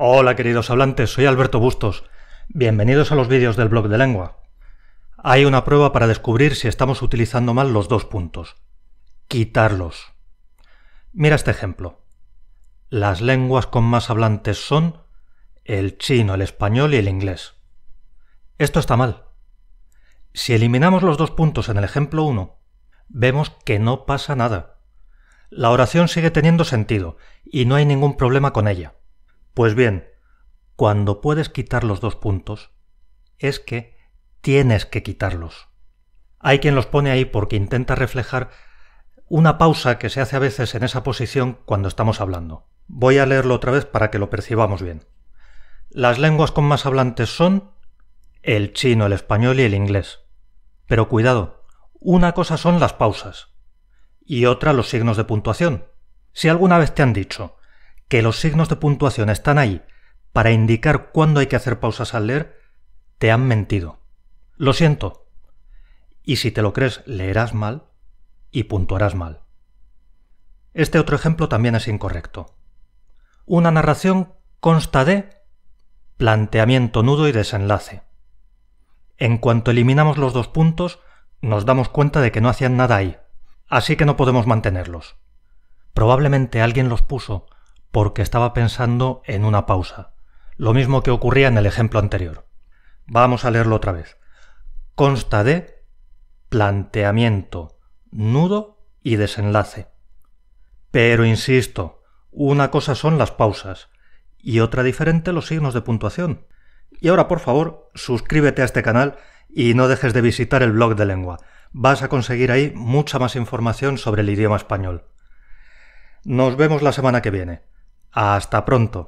Hola queridos hablantes, soy Alberto Bustos. Bienvenidos a los vídeos del blog de lengua. Hay una prueba para descubrir si estamos utilizando mal los dos puntos. Quitarlos. Mira este ejemplo. Las lenguas con más hablantes son el chino, el español y el inglés. Esto está mal. Si eliminamos los dos puntos en el ejemplo 1, vemos que no pasa nada. La oración sigue teniendo sentido y no hay ningún problema con ella. Pues bien, cuando puedes quitar los dos puntos, es que tienes que quitarlos. Hay quien los pone ahí porque intenta reflejar una pausa que se hace a veces en esa posición cuando estamos hablando. Voy a leerlo otra vez para que lo percibamos bien. Las lenguas con más hablantes son el chino, el español y el inglés. Pero cuidado, una cosa son las pausas y otra los signos de puntuación. Si alguna vez te han dicho, que los signos de puntuación están ahí para indicar cuándo hay que hacer pausas al leer, te han mentido. Lo siento. Y si te lo crees, leerás mal y puntuarás mal. Este otro ejemplo también es incorrecto. Una narración consta de planteamiento, nudo y desenlace. En cuanto eliminamos los dos puntos, nos damos cuenta de que no hacían nada ahí, así que no podemos mantenerlos. Probablemente alguien los puso porque estaba pensando en una pausa, lo mismo que ocurría en el ejemplo anterior. Vamos a leerlo otra vez. Consta de planteamiento, nudo y desenlace. Pero insisto, una cosa son las pausas y otra diferente los signos de puntuación. Y ahora, por favor, suscríbete a este canal y no dejes de visitar el blog de lengua. Vas a conseguir ahí mucha más información sobre el idioma español. Nos vemos la semana que viene. Hasta pronto.